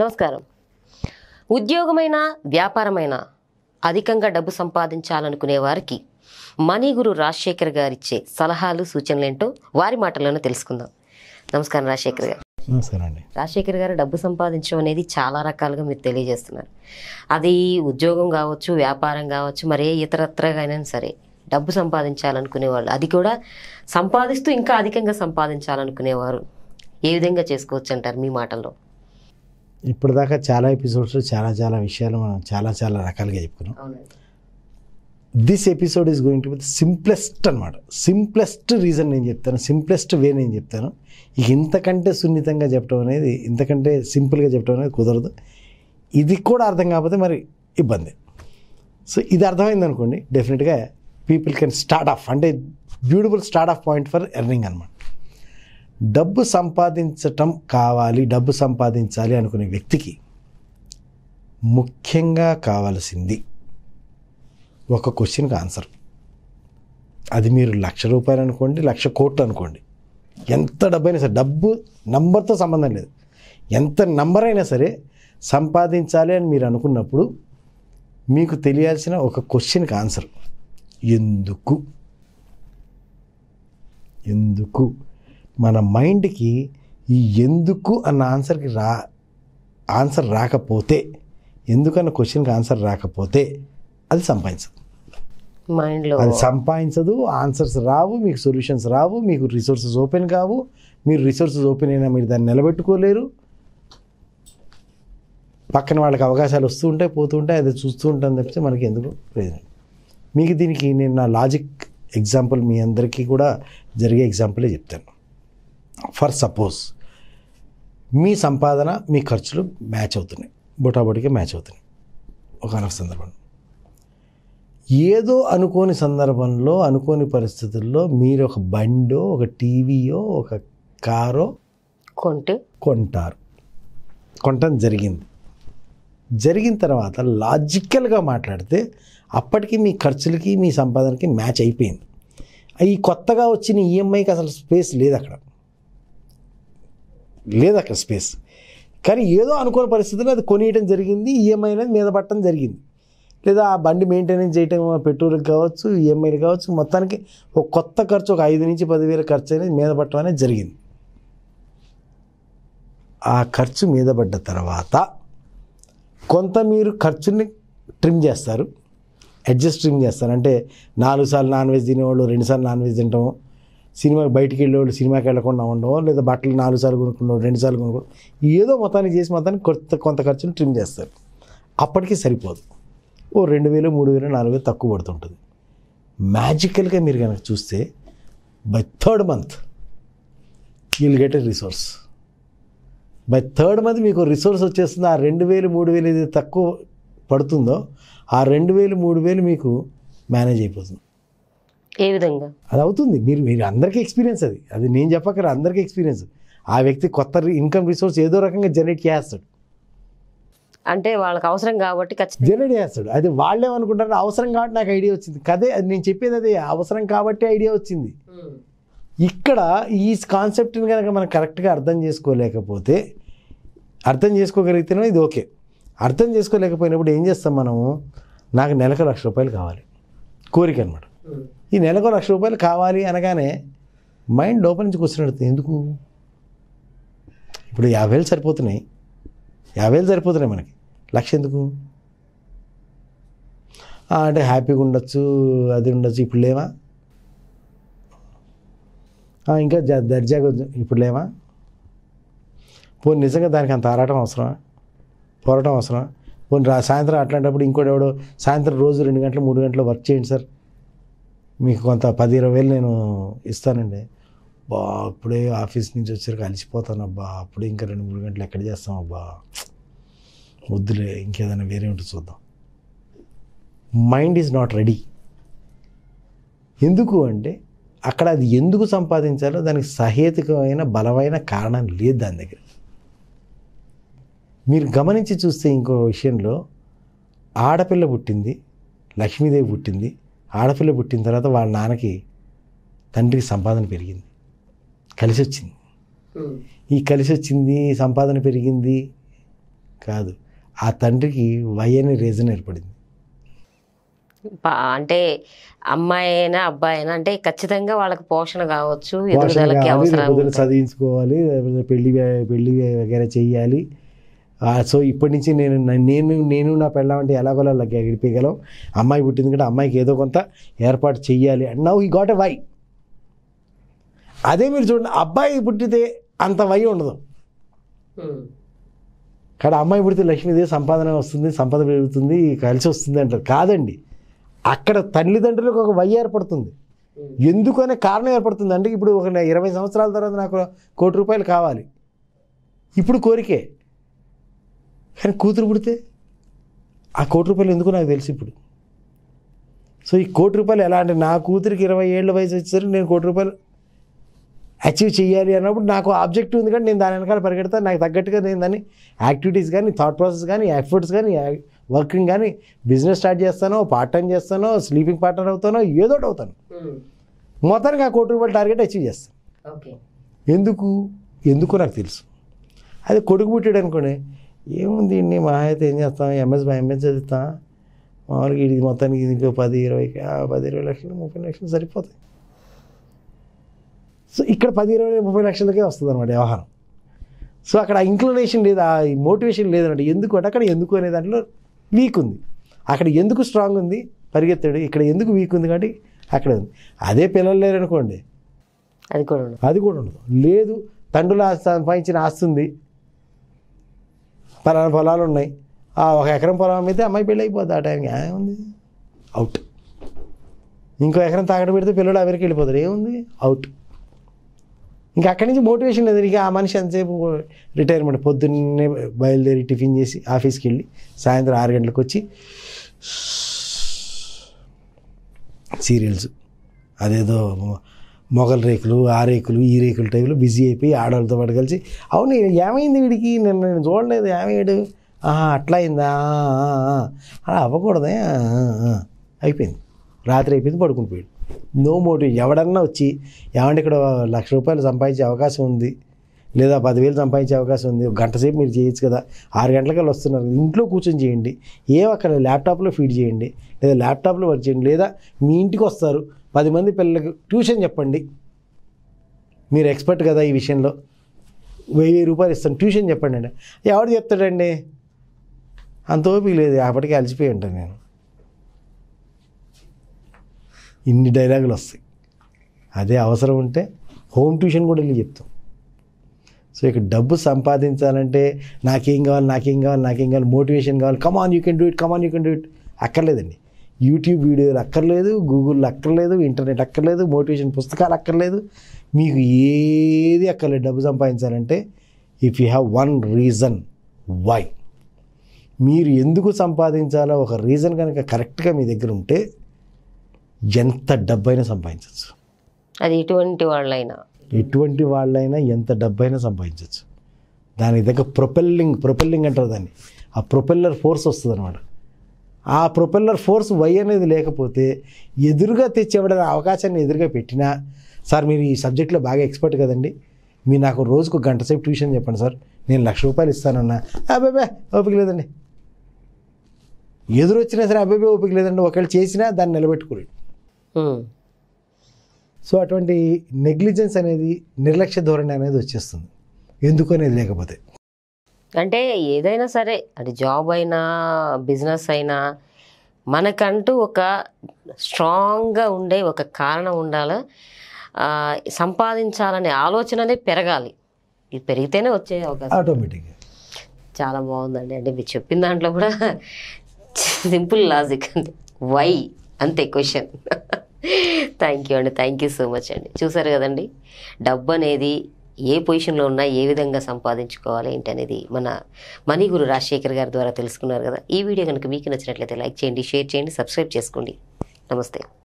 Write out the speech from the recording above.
నమస్కారం ఉద్యోగమైన వ్యాపారమైన అధికంగా డబ్బు సంపాదించాలనుకునే వారికి మనీ గురు రాజశేఖర్ గారిచ్చే సలహాలు సూచనలు ఏంటో వారి మాటలను తెలుసుకుందాం నమస్కారం రాజశేఖర్ గారు నమస్కారండి రాజశేఖర్ గారు డబ్బు సంపాదించడం అనేది చాలా రకాలుగా మీరు తెలియజేస్తున్నారు అది ఉద్యోగం కావచ్చు వ్యాపారం కావచ్చు మరే ఇతరత్రగానే సరే డబ్బు సంపాదించాలనుకునే వాళ్ళు అది కూడా సంపాదిస్తూ ఇంకా అధికంగా సంపాదించాలనుకునేవారు ఏ విధంగా చేసుకోవచ్చు అంటారు మీ మాటల్లో ఇప్పటిదాకా చాలా ఎపిసోడ్స్లో చాలా చాలా విషయాలు మనం చాలా చాలా రకాలుగా చెప్పుకున్నాం this episode is going to be simplest అనమాట సింప్లెస్ట్ రీజన్ నేను చెప్తాను సింప్లెస్ట్ వే నేను చెప్తాను ఇక ఇంతకంటే సున్నితంగా చెప్పడం అనేది ఇంతకంటే సింపుల్గా చెప్పడం అనేది కుదరదు ఇది కూడా అర్థం కాకపోతే మరి ఇబ్బంది సో ఇది అర్థమైంది అనుకోండి డెఫినెట్గా పీపుల్ కెన్ స్టార్ట్ ఆఫ్ అంటే beautiful start off point for earning అనమాట డబ్బు సంపాదించటం కావాలి డబ్బు సంపాదించాలి అనుకునే వ్యక్తికి ముఖ్యంగా కావాల్సింది ఒక క్వశ్చన్కి ఆన్సర్ అది మీరు లక్ష రూపాయలు అనుకోండి లక్ష కోట్లు అనుకోండి ఎంత డబ్బు అయినా సరే డబ్బు నంబర్తో సంబంధం లేదు ఎంత నంబర్ అయినా సరే సంపాదించాలి అని మీరు అనుకున్నప్పుడు మీకు తెలియాల్సిన ఒక క్వశ్చన్కి ఆన్సర్ ఎందుకు ఎందుకు మన మైండ్కి ఈ ఎందుకు అన్న ఆన్సర్కి రా ఆన్సర్ రాకపోతే ఎందుకన్న క్వశ్చన్కి ఆన్సర్ రాకపోతే అది సంపాదించదు మైండ్లో అది సంపాదించదు ఆన్సర్స్ రావు మీకు సొల్యూషన్స్ రావు మీకు రిసోర్సెస్ ఓపెన్ కావు మీరు రిసోర్సెస్ ఓపెన్ అయినా మీరు దాన్ని నిలబెట్టుకోలేరు పక్కన వాళ్ళకి అవకాశాలు వస్తూ ఉంటాయి పోతూ ఉంటాయి అది చూస్తూ ఉంటాను తప్పితే మనకి ఎందుకు ప్రయోజనం మీకు దీనికి నేను నా లాజిక్ ఎగ్జాంపుల్ మీ అందరికీ కూడా జరిగే ఎగ్జాంపులే చెప్తాను ఫర్ సపోజ్ మీ సంపాదన మీ ఖర్చులు మ్యాచ్ అవుతున్నాయి బుటాబుటికి మ్యాచ్ అవుతున్నాయి ఒక ఒకనొక సందర్భం ఏదో అనుకోని సందర్భంలో అనుకోని పరిస్థితుల్లో మీరు ఒక బండో ఒక టీవీయో ఒక కారో కొంటే కొంటారు కొనటం జరిగింది జరిగిన తర్వాత లాజికల్గా మాట్లాడితే అప్పటికి మీ ఖర్చులకి మీ సంపాదనకి మ్యాచ్ అయిపోయింది ఈ కొత్తగా వచ్చిన ఈఎంఐకి అసలు స్పేస్ లేదు అక్కడ లేదు అక్కడ స్పేస్ కానీ ఏదో అనుకోని పరిస్థితుల్లో అది కొనియటం జరిగింది ఈఎంఐ e అనేది మీద పట్టడం జరిగింది లేదా ఆ బండి మెయింటెనెన్స్ చేయటం పెట్రోల్కి కావచ్చు ఈఎంఐలు e కావచ్చు మొత్తానికి ఒక కొత్త ఖర్చు ఒక ఐదు నుంచి పదివేల ఖర్చు అనేది మీద పట్టడం అనేది జరిగింది ఆ ఖర్చు మీద పడ్డ తర్వాత కొంత మీరు ఖర్చుని ట్రిమ్ చేస్తారు అడ్జస్ట్ ట్రిమ్ చేస్తారు అంటే నాలుగు సార్లు నాన్ వెజ్ తినేవాళ్ళు రెండుసార్లు నాన్ వెజ్ తింటాము సినిమాకి బయటికి వెళ్ళేవాళ్ళు సినిమాకి వెళ్ళకుండా ఉండవు లేదా బట్టలు నాలుగు సార్లు కొనుక్కున్నాడు రెండు సార్లు కొనుక్కో ఏదో మొత్తానికి చేసి మొత్తానికి కొత్త కొంత ఖర్చును ట్రిమ్ చేస్తారు అప్పటికీ సరిపోదు ఓ రెండు వేలు మూడు వేలు నాలుగు వేలు తక్కువ పడుతుంటుంది మ్యాజికల్గా మీరు కనుక చూస్తే by third month will get a resource by third month మీకు రిసోర్స్ వచ్చేస్తుంది ఆ రెండు వేలు మూడు వేలు ఏది తక్కువ పడుతుందో ఆ రెండు వేలు మూడు వేలు మీకు మేనేజ్ అయిపోతుంది ఏ విధంగా అది అవుతుంది మీరు మీరు అందరికీ ఎక్స్పీరియన్స్ అది అది నేను చెప్పకరా అందరికీ ఎక్స్పీరియన్స్ ఆ వ్యక్తి కొత్త ఇన్కమ్ రిసోర్స్ ఏదో రకంగా జనరేట్ చేస్తాడు అంటే వాళ్ళకి అవసరం కాబట్టి ఖచ్చితంగా జనరేట్ చేస్తాడు అది వాళ్ళేమనుకుంటారు అవసరం కాబట్టి నాకు ఐడియా వచ్చింది కదే అది నేను చెప్పేది అదే అవసరం కాబట్టి ఐడియా వచ్చింది ఇక్కడ ఈ కాన్సెప్ట్ని కనుక మనం కరెక్ట్గా అర్థం చేసుకోలేకపోతే అర్థం చేసుకోగలిగితేనే ఇది ఓకే అర్థం చేసుకోలేకపోయినప్పుడు ఏం చేస్తాం మనము నాకు నెలకు లక్ష రూపాయలు కావాలి కోరిక అనమాట ఈ నెలకు లక్ష రూపాయలు కావాలి అనగానే మైండ్ లోపల నుంచి కూర్చున్నట్టు ఎందుకు ఇప్పుడు యాభై వేలు సరిపోతున్నాయి యాభై వేలు సరిపోతున్నాయి మనకి లక్ష ఎందుకు అంటే హ్యాపీగా ఉండొచ్చు అది ఉండొచ్చు ఇప్పుడు లేవా ఇంకా దర్జాగా ఇప్పుడు లేవా పోనీ నిజంగా దానికి అంత ఆరాటం అవసరమా పోరాటం అవసరమా పోనీ సాయంత్రం అట్లాంటప్పుడు ఇంకోటి ఎవడో సాయంత్రం రోజు రెండు గంటలు మూడు గంటలు వర్క్ చేయండి సార్ మీకు కొంత పది ఇరవై వేలు నేను ఇస్తానండి బా అప్పుడే ఆఫీస్ నుంచి వచ్చేసరికి అలిసిపోతాను అబ్బా అప్పుడే ఇంకా రెండు మూడు గంటలు ఎక్కడ చేస్తాం అబ్బా వద్దులే ఇంకేదైనా వేరే ఉంటుంది చూద్దాం మైండ్ ఈజ్ నాట్ రెడీ ఎందుకు అంటే అక్కడ అది ఎందుకు సంపాదించాలో దానికి సహేతుకమైన బలమైన కారణం లేదు దాని దగ్గర మీరు గమనించి చూస్తే ఇంకో విషయంలో ఆడపిల్ల పుట్టింది లక్ష్మీదేవి పుట్టింది ఆడపిల్ల పుట్టిన తర్వాత వాళ్ళ నాన్నకి తండ్రికి సంపాదన పెరిగింది కలిసి వచ్చింది ఈ కలిసి వచ్చింది సంపాదన పెరిగింది కాదు ఆ తండ్రికి వై రీజన్ ఏర్పడింది అంటే అమ్మాయి అయినా అబ్బాయి అయినా అంటే ఖచ్చితంగా వాళ్ళకి పోషణ కావచ్చు చదివించుకోవాలి పెళ్లి పెళ్లి వగేరా చేయాలి సో ఇప్పటి నుంచి నేను నేను నేను నా పెళ్ళం అంటే ఎలాగోలా గడిపేయగలం అమ్మాయి పుట్టింది కూడా అమ్మాయికి ఏదో కొంత ఏర్పాటు చెయ్యాలి అండ్ నవ్వు ఈ గోట వై అదే మీరు చూడండి అబ్బాయి పుట్టితే అంత వై ఉండదు hmm. కానీ అమ్మాయి పుడితే లక్ష్మీదే సంపాదన వస్తుంది సంపద పెరుగుతుంది కలిసి వస్తుంది అంటారు కాదండి అక్కడ తల్లిదండ్రులకు ఒక వై ఏర్పడుతుంది hmm. ఎందుకు అనే కారణం ఏర్పడుతుంది అంటే ఇప్పుడు ఒక ఇరవై సంవత్సరాల తర్వాత నాకు కోటి రూపాయలు కావాలి ఇప్పుడు కోరికే కానీ కూతురు పుడితే ఆ కోటి రూపాయలు ఎందుకు నాకు తెలుసు ఇప్పుడు సో ఈ కోటి రూపాయలు ఎలా అంటే నా కూతురికి ఇరవై ఏళ్ళ వయసు వచ్చేసరికి నేను కోటి రూపాయలు అచీవ్ చేయాలి అన్నప్పుడు నాకు ఆబ్జెక్టివ్ ఉంది కానీ నేను దాని వెనకాల పరిగెడతాను నాకు తగ్గట్టుగా నేను దాన్ని యాక్టివిటీస్ కానీ థాట్ ప్రాసెస్ కానీ ఎఫర్ట్స్ కానీ వర్కింగ్ కానీ బిజినెస్ స్టార్ట్ చేస్తానో పార్ట్ టైం చేస్తానో స్లీపింగ్ పార్ట్నర్ అవుతానో ఏదో అవుతాను hmm. మొత్తానికి ఆ కోటి రూపాయల టార్గెట్ అచీవ్ చేస్తాను ఎందుకు ఎందుకు నాకు తెలుసు అది కొడుకు పుట్టాడు అనుకోండి ఏముంది ఇన్ని మా అయితే ఏం చేస్తాం ఎంఎస్ ఎంఎస్ చదువుతాం మామూలుగా ఇది మొత్తానికి ఇంకో పది ఇరవై పది ఇరవై లక్షలు ముప్పై లక్షలు సరిపోతాయి సో ఇక్కడ పది ఇరవై ముప్పై లక్షలకే వస్తుంది అనమాట వ్యవహారం సో అక్కడ ఇంక్లినేషన్ లేదు ఆ మోటివేషన్ లేదన్నమాట ఎందుకు అంటే అక్కడ ఎందుకు అనే దాంట్లో వీక్ ఉంది అక్కడ ఎందుకు స్ట్రాంగ్ ఉంది పరిగెత్తాడు ఇక్కడ ఎందుకు వీక్ ఉంది కాబట్టి అక్కడ ఉంది అదే పిల్లలు లేరనుకోండి అది కూడా అది కూడా ఉండదు లేదు తండ్రులు సంపాదించిన ఆస్తుంది పలానా పొలాలు ఉన్నాయి ఆ ఒక ఎకరం పొలం అమ్మితే అమ్మాయి పెళ్ళి అయిపోతుంది ఆ టైంకి ఏముంది అవుట్ ఇంకో ఎకరం తాగడం పెడితే పిల్లలు అవరికి వెళ్ళిపోతారు ఏముంది అవుట్ ఇంకా అక్కడి నుంచి మోటివేషన్ లేదు ఇక ఆ మనిషి ఎంతసేపు రిటైర్మెంట్ పొద్దున్నే బయలుదేరి టిఫిన్ చేసి ఆఫీస్కి వెళ్ళి సాయంత్రం ఆరు గంటలకు వచ్చి సీరియల్స్ అదేదో మొగల రేకులు ఆ రేకులు ఈ రేకులు టైంలో బిజీ అయిపోయి ఆడవాళ్ళతో పాటు కలిసి అవును ఏమైంది వీడికి నేను నేను చూడలేదు ఏమయ్యాడు అట్లా అయిందా అలా అవ్వకూడదే అయిపోయింది రాత్రి అయిపోయింది పడుకుని పోయాడు నో మోటివ్ ఎవడన్నా వచ్చి ఏమంటే ఇక్కడ లక్ష రూపాయలు సంపాదించే అవకాశం ఉంది లేదా పదివేలు సంపాదించే అవకాశం ఉంది గంట సేపు మీరు చేయొచ్చు కదా ఆరు గంటలకల్లా వస్తున్నారు ఇంట్లో కూర్చొని చేయండి ఏ అక్కడ ల్యాప్టాప్లో ఫీడ్ చేయండి లేదా ల్యాప్టాప్లో వర్క్ చేయండి లేదా మీ ఇంటికి వస్తారు పది మంది పిల్లలకు ట్యూషన్ చెప్పండి మీరు ఎక్స్పర్ట్ కదా ఈ విషయంలో వెయ్యి రూపాయలు ఇస్తాను ట్యూషన్ చెప్పండి అండి ఎవరు చెప్తాడండి అంత ఓపిక లేదు అప్పటికే అలసిపోయి ఉంటాను నేను ఇన్ని డైలాగులు వస్తాయి అదే అవసరం ఉంటే హోమ్ ట్యూషన్ కూడా వెళ్ళి చెప్తాం సో ఇక డబ్బు సంపాదించాలంటే నాకేం కావాలి నాకేం కావాలి నాకేం కావాలి మోటివేషన్ కావాలి come on you can do it come on you can do it అక్కర్లేదండి యూట్యూబ్ వీడియోలు అక్కర్లేదు గూగుల్ అక్కర్లేదు ఇంటర్నెట్ అక్కర్లేదు మోటివేషన్ పుస్తకాలు అక్కర్లేదు మీకు ఏది అక్కర్లేదు డబ్బు సంపాదించాలంటే if you have one reason why మీరు ఎందుకు సంపాదించాలో ఒక రీజన్ కనుక కరెక్ట్గా మీ దగ్గర ఉంటే ఎంత డబ్బైనా సంపాదించవచ్చు అది ఎటువంటి వాళ్ళైనా ఎటువంటి వాళ్ళైనా ఎంత డబ్బైనా సంపాదించవచ్చు దానికి దగ్గర ప్రొపెల్లింగ్ ప్రొపెల్లింగ్ అంటారు దాన్ని ఆ ప్రొపెల్లర్ ఫోర్స్ వస్తుంది అనమాట ఆ ప్రొపెల్లర్ ఫోర్స్ వై అనేది లేకపోతే ఎదురుగా తెచ్చేవడానికి అవకాశాన్ని ఎదురుగా పెట్టినా సార్ మీరు ఈ సబ్జెక్ట్లో బాగా ఎక్స్పర్ట్ కదండి మీరు నాకు రోజుకు గంట సేపు ట్యూషన్ చెప్పండి సార్ నేను లక్ష రూపాయలు ఇస్తానన్నా అబ్బాబే ఓపిక లేదండి ఎదురొచ్చినా సరే అబ్బాబే ఓపిక లేదండి ఒకవేళ చేసినా దాన్ని నిలబెట్టుకోలేడు సో అటువంటి నెగ్లిజెన్స్ అనేది నిర్లక్ష్య ధోరణి అనేది వచ్చేస్తుంది ఎందుకు అనేది లేకపోతే అంటే ఏదైనా సరే అది జాబ్ అయినా బిజినెస్ అయినా మనకంటూ ఒక స్ట్రాంగ్గా ఉండే ఒక కారణం ఉండాలి సంపాదించాలనే ఆలోచననే పెరగాలి ఇది పెరిగితేనే వచ్చే అవకాశం ఆటోమేటిక్ చాలా బాగుందండి అంటే మీరు చెప్పిన దాంట్లో కూడా సింపుల్ లాజిక్ అండి వై అంతే క్వశ్చన్ థ్యాంక్ యూ అండి థ్యాంక్ యూ సో మచ్ అండి చూసారు కదండి డబ్బు అనేది ఏ పొజిషన్లో ఉన్నా ఏ విధంగా సంపాదించుకోవాలి ఏంటనేది మన మణి గురు రాజశేఖర్ గారి ద్వారా తెలుసుకున్నారు కదా ఈ వీడియో కనుక మీకు నచ్చినట్లయితే లైక్ చేయండి షేర్ చేయండి సబ్స్క్రైబ్ చేసుకోండి నమస్తే